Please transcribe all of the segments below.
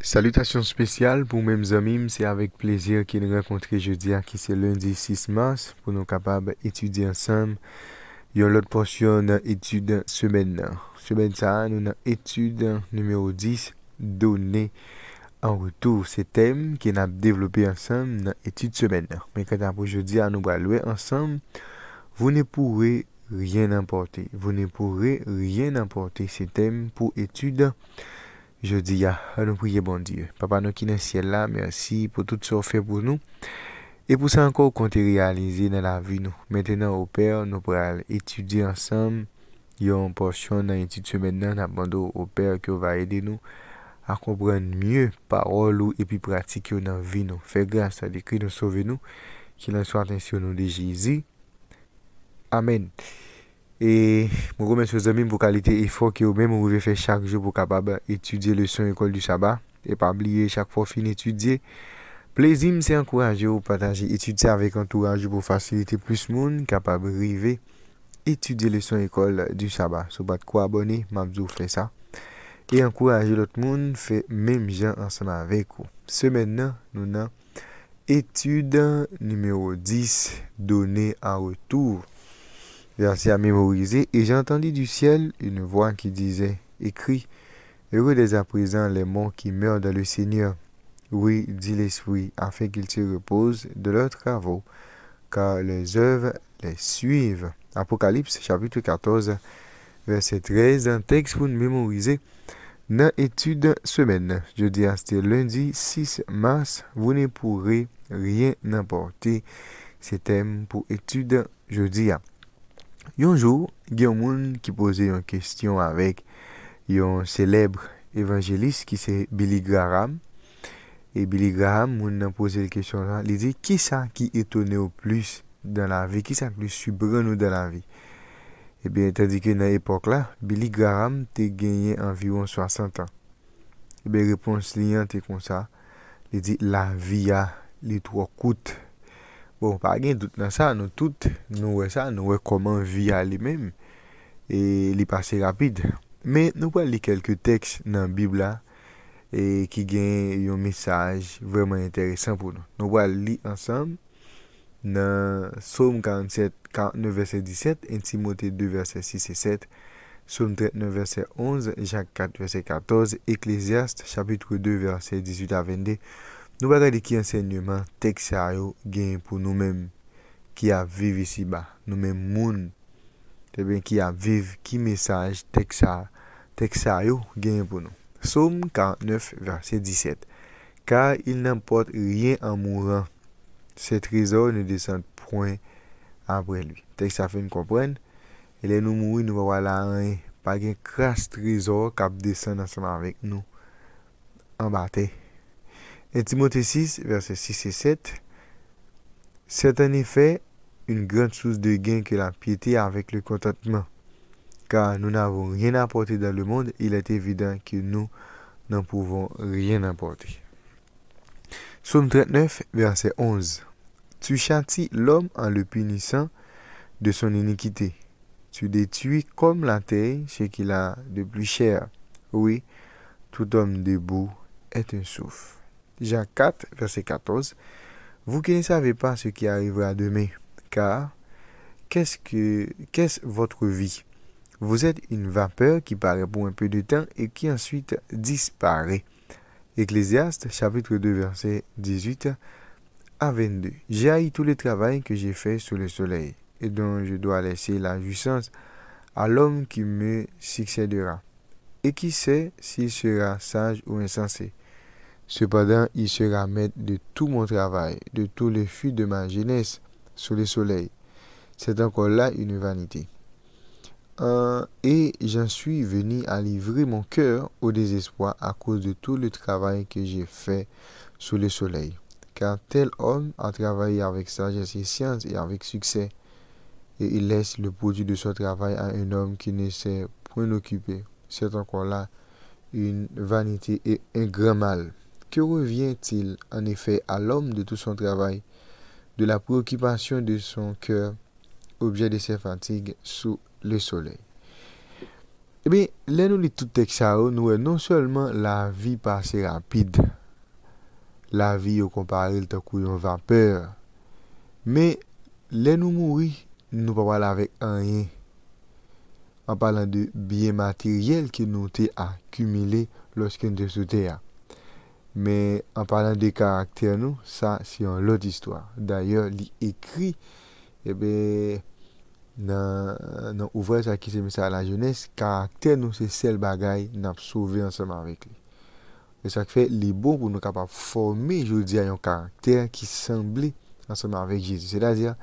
Salutation spesyal pou mèm zomim, se avèk plezir ki ne rekontre jeudi akise lundi 6 mars, pou nou kapab etudi ansam, yon lot porsyon nan etud semen nan. Semen sa, nou nan etud numèro 10, donè an wotou se tem ki nan devlopi ansam nan etud semen nan. Mèk an apou jeudi an nou balwe ansam, vou ne pouwe ryen anpote. Vou ne pouwe ryen anpote se tem pou etud semen. Je dis, à nous prier bon Dieu. Papa, nous qui dans le ciel là, merci pour tout ce que fait pour nous. Et pour ça encore, qu'on te réaliser dans la vie nous. Maintenant, au Père, nous pourrons étudier ensemble. Il y a une portion dans l'étude maintenant, nous au Père qui va aider nous à comprendre mieux parole ou et puis pratique dans la vie nous. Fais grâce à l'écrit, nous sauver nous. Qu'il en soit ainsi au nom de Jésus. Amen. E mou kou men sou zemim pou kalite e fok e ou men mou mou ve fe chak jo pou kapab etudye le son ekol du sabat. E pa blie chak pou fin etudye. Plezim se ankouraje ou pataje etudye avek an touraje pou fasilite plus moun kapab rive etudye le son ekol du sabat. Sou bat kou abone, ma mzou fe sa. E ankouraje lot moun fe menm jan ansama vek ou. Se men nan nou nan etude numero 10. Donne a retouv. verset à mémoriser, et j'entendis du ciel une voix qui disait, écris, heureux dès à présent les morts qui meurent dans le Seigneur. Oui, dit l'Esprit, afin qu'ils se reposent de leurs travaux, car les œuvres les suivent. Apocalypse chapitre 14, verset 13, un texte pour nous mémoriser. Dans étude semaine, jeudi à lundi 6 mars, vous ne pourrez rien apporter. » C'est thème pour étude jeudi à. Yonjou, gen moun ki pose yon kestyon avek yon selebre evanjelis ki se Billy Graham E Billy Graham moun nan pose yon kestyon la, li di ki sa ki etone ou plus dan la vi, ki sa ki le subrene ou dan la vi E ben, ta di ke nan epok la, Billy Graham te genye anviron 60 an E ben, repons liyan te konsa, li di la vi a li 3 koutes Bon, pa gen dout nan sa, nou tout nou wè sa, nou wè koman vi a li mem e li pase rapide. Men nou wè li kelke teks nan Bibla e ki gen yon misaj vreman enteresan pou nou. Nou wè li ansam nan Somme 47, 9 verset 17, Intimote 2 verset 6 et 7, Somme 39 verset 11, Jacques 4 verset 14, Eklésiaste chapitre 2 verset 18 avende. Nou batal di ki ansenye man, tek sa yo genye pou nou menm ki a viv isi ba. Nou menm moun, te ben ki a viv, ki mesaj, tek sa yo genye pou nou. Soum 49 verset 17. Ka il nan pot riyen an mou ran, se trezor ne desen prouen apre lwi. Tek sa fin kompren, ele nou mou yi nou wala an, pa gen kras trezor kap desen ansenman vek nou. An batal. Et Timothée 6, versets 6 et 7. C'est en effet une grande source de gain que la piété avec le contentement. Car nous n'avons rien apporté dans le monde, il est évident que nous n'en pouvons rien apporter. Somme 39, verset 11. Tu châties l'homme en le punissant de son iniquité. Tu détruis comme la terre ce qu'il a de plus cher. Oui, tout homme debout est un souffle. Jacques 4, verset 14, Vous qui ne savez pas ce qui arrivera demain, car qu'est-ce que qu'est-ce votre vie Vous êtes une vapeur qui paraît pour un peu de temps et qui ensuite disparaît. Ecclésiaste chapitre 2 verset 18 à 22. J'ai haï tous les travail que j'ai fait sous le soleil et dont je dois laisser la jouissance à l'homme qui me succédera. Et qui sait s'il sera sage ou insensé Cependant, il sera maître de tout mon travail, de tous les fruits de ma jeunesse sous le soleil. C'est encore là une vanité. et j'en suis venu à livrer mon cœur au désespoir à cause de tout le travail que j'ai fait sous le soleil. Car tel homme a travaillé avec sagesse et science et avec succès. Et il laisse le produit de son travail à un homme qui ne sait point occupé. C'est encore là une vanité et un grand mal. ke revyen til an efè al om de tout son travay de la prokipasyon de son kèr objè de sè fantig sou le soley Ebe, eh lè nou li tout tek sa ou nou wè non seulement la vi pase rapide la vi yo kompare l to kouyon vapeur mè lè nou mouri nou pa wala vek an yè an palan de biye materyel ki nou te akumile loske n te soute ya Men, an palan de karakter nou, sa si yon lot istwa. D'ayor, li ekri, ebe, eh nan ouvre sa ki seme sa la jones, karakter nou se sel bagay nan ap souve anseman vek li. E sa ki fe, li bon pou nou kapap formi, joudi, a yon karakter ki sembli anseman vek Jezi. Se da dir,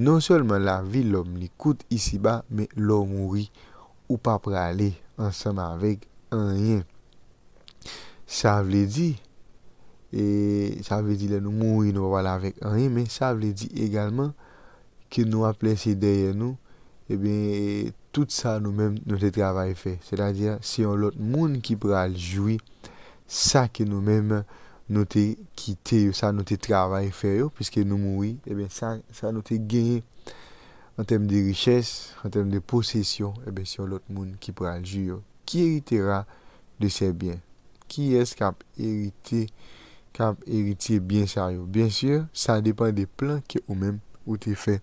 non solman la vi lom li koute isi ba, men lom mouri ou papre ale anseman vek anye. Sa vle di... e sa vle di le nou moui nou wala avek anri men sa vle di egalman ki nou aple se deye nou e ben tout sa nou men nou te travay fe se la diya si yon lot moun ki pral jwi sa ki nou men nou te kite yo sa nou te travay fe yo oh, piske nou moui e eh ben sa nou te genye an tem de riches an tem de posesyon e eh ben si yon lot moun ki pral jwi oh. yo ki eritera de se bien ki eskap erite Kab eritiye byen saryon. Byen syur, sa depan de plan ki ou men ou te fe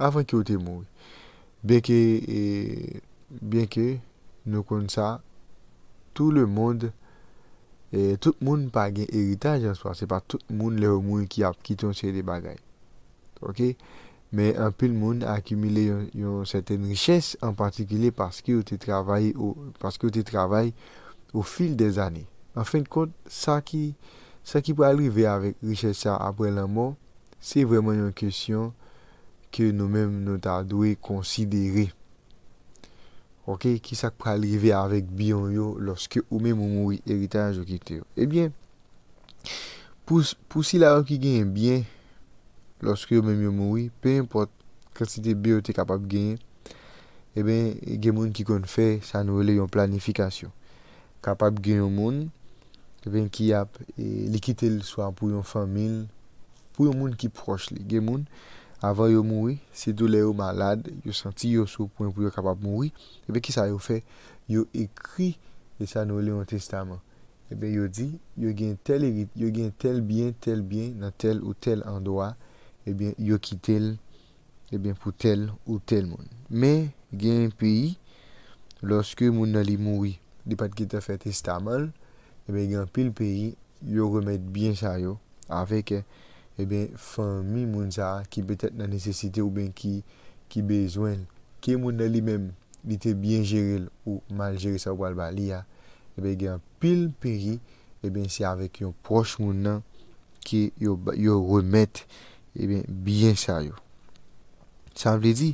avan ki ou te mou. Beke, e, beke, nou kon sa, tout le moun, e, tout moun pa gen eritaj an so, se pa tout moun le ou mou ki ton se de bagay. Ok? Me apil moun akumile yon seten riches, an patikile paske ou te travay ou fil de zane. An fin kon sa ki Sa ki pou alrive avek riche sa apre la mor, se vreman yon kesyon ke nou menm nou ta dwe konsidere. Ok, ki sa pou alrive avek biyon yo loske ou menm ou moui eritaj ou kite yo. Ebyen, eh pou si la yon ki genye biyen loske ou menm ou moui, pe yon pot, kwen si te biyon te kapab genye, ebyen, gen moun ki kon fè, sa nou ele yon planifikasyon. Kapab gen yon moun, ben ki ap li kite l swa pou yon famil, pou yon moun ki proche li. Gen moun, avan yo moui, se do le yo malade, yo santi yo sou pou yon pou yo kapap moui, ebe ki sa yo fe, yo ekri e sa nou le yon testaman. Ebe yo di, yo gen tel erit, yo gen tel bien, tel bien, nan tel ou tel andoa, ebe yo kite l, ebe pou tel ou tel moun. Mais gen yon peyi, loske moun nan li moui, li pat ki te fe testaman, e ben gen pil peri yo remet byen sa yo avek e ben fami moun sa ki betet nan nesesite ou ben ki ki bezwen. Ki moun nan li men li te byen jere ou mal jere sa wal bali ya. E ben gen pil peri e ben si avek yon proch moun nan ki yo remet e ben byen sa yo. Sa vle di,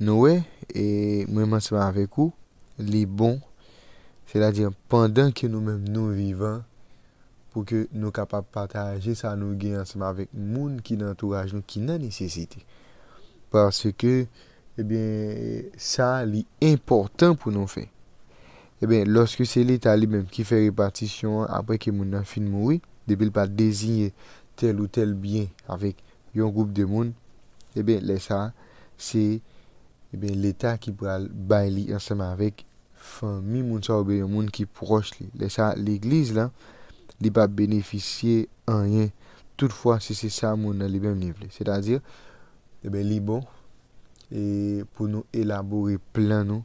nouwe e mwen man seman avek ou li bon Sè la diyan, pandan ki nou mèm nou vivan, pou ke nou kapap pataje sa nou gen anseman avèk moun ki nan entouraj nou, ki nan nesesite. Paske ke, e bè, sa li important pou nou fè. E bè, loske se li talib mèm ki fè repartisyon apre ke moun nan fin moui, debè l pa dezigne tel ou tel bien avèk yon groub de moun, e bè, lè sa, se l'Etat ki pral bay li anseman avèk mi moun sa oube yon moun ki proche li. Lè sa, l'iglise la, li pa beneficye an yon. Toutfwa, se se sa moun na li bem nivle. Se ta dire, li bon, pou nou elabore plan nou,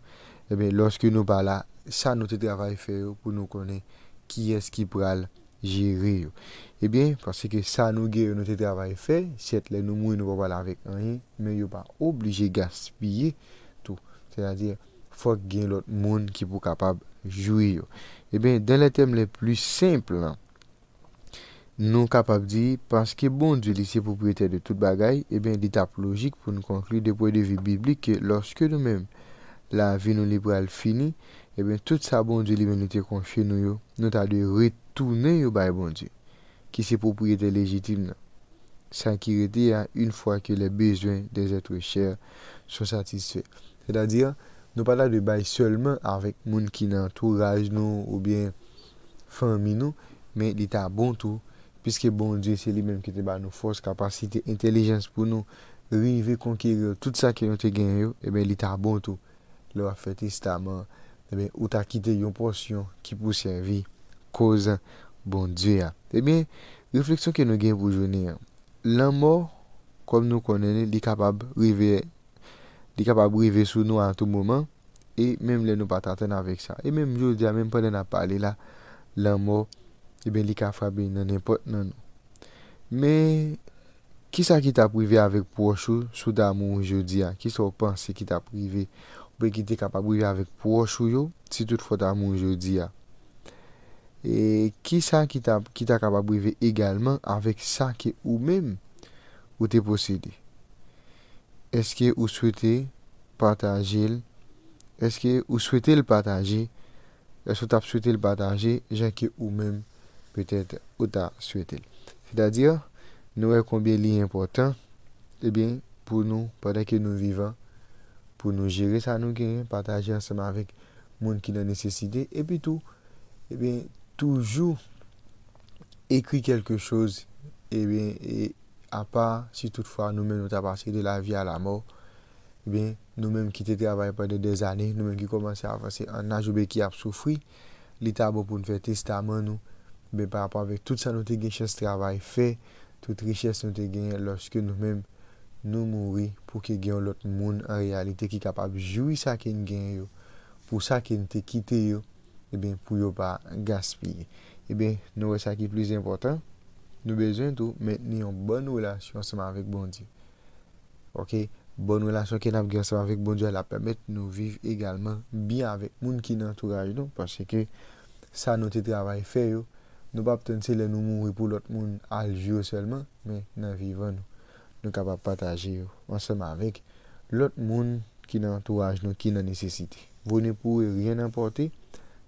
lòske nou pa la, sa nou te travay fe yo pou nou konen ki es ki pral jiri yo. E bien, pas se ke sa nou ge yo nou te travay fe, set le nou moun nou pa la vek an yon, men yo pa oblije gaspye tou. Se ta dire, faut qu'il y l'autre monde qui soit capable de jouer. Eh bien, dans les thèmes les plus simples, nous sommes capables de dire, parce que bon Dieu est propriétaire de toute bagaille, eh bien, l'étape logique pour nous conclure des points de vue biblique que lorsque nous-mêmes, la vie non libérale finit, et eh bien, tout ça, bon Dieu, lui confie nous yo nous, nous retourner au bon Dieu, qui est propriétaire légitime. Sans qu'il à une fois que les besoins des êtres chers sont satisfaits. C'est-à-dire, Nou pata de bay selman avek moun ki nan entourage nou ou bien fanmi nou. Men li ta bon tou. Piske bon dwe se li menm ki te ba nou fos kapasite, intelejans pou nou. Rive, konkire, tout sa ki yon te genyo. Emen eh li ta bon tou. Lo a fete staman. Emen eh ou ta kite yon porsyon ki pou servi kozan bon dwe ya. Emen eh refleksyon ki nou gen pou jouni ya. Lan mor, kom nou konene, li kapab rive yon. li kapap brive sou nou an tou mouman e mem le nou pataten avèk sa. E mem Jodia, mem panen ap pale la la mò, e ben li kafra ben nan epot nan nou. Men, ki sa ki ta privè avèk pochou sou da moun Jodia? Ki sa ou panse ki ta privè ou pe ki te kapap brive avèk pochou yo, si tout fò da moun Jodia? E, ki sa ki ta kapap brive egalman avèk sa ke ou mèm ou te posede? est-ce que vous souhaitez partager Est-ce que vous souhaitez le partager Est-ce que vous souhaitez le partager J'ai que ou même peut-être, vous souhaité. C'est-à-dire, nous avons combien il important eh bien, pour nous, pendant que nous vivons, pour nous gérer ça, nous gagner partager ensemble avec les gens qui ont nécessité. Et puis tout, eh bien, toujours écrit quelque chose et eh bien, et a pa si tout fwa nou men nou ta pasi de la vi a la mou eh nou men ki te travay pwede de zanen nou men ki komanse a fwese anajou be ki ap soufri li ta bo pou nou fe eh testaman nou be pa pa vek tout sa nou te gen ches travay fe, tout riches nou te gen loske nou men nou mouri pou ke gen lout moun an realite ki kapab joui sa ken gen yo pou sa ken te kite yo e eh ben pou yo pa gaspi e ben nou re sa ki plis importan nous besoin de maintenir en bonne relation ensemble avec bon Dieu. OK, bonne relation qui a avec bon Dieu, elle permet de nous vivre également bien avec monde qui nous entourage parce que ça notre travail fait yo. Nous pas obtenir nous mourir pour l'autre monde à seulement, mais nous vivons, nous nous capables de partager ensemble avec l'autre monde qui nous entourage qui nous nécessité. Vous ne pouvez rien apporter.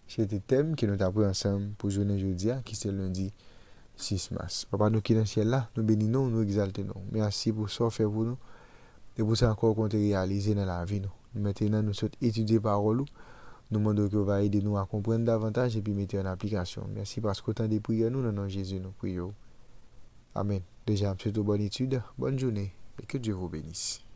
C'était thème que nous avons ensemble pour journée jeudi qui c'est lundi 6 mars. Papa, nous qui dans le ciel là, nous bénissons, nous exaltons. Merci pour ce fait pour nous. Et pour ça encore qu'on te réalisé dans la vie. Nous. Maintenant, nous souhaitons étudier parole. Nous demandons que vous aider nous à comprendre davantage et puis mettre en application. Merci parce que temps de prières, nous, dans nom Jésus, nous prions. Amen. Déjà, je bonne étude, bonne journée et que Dieu vous bénisse.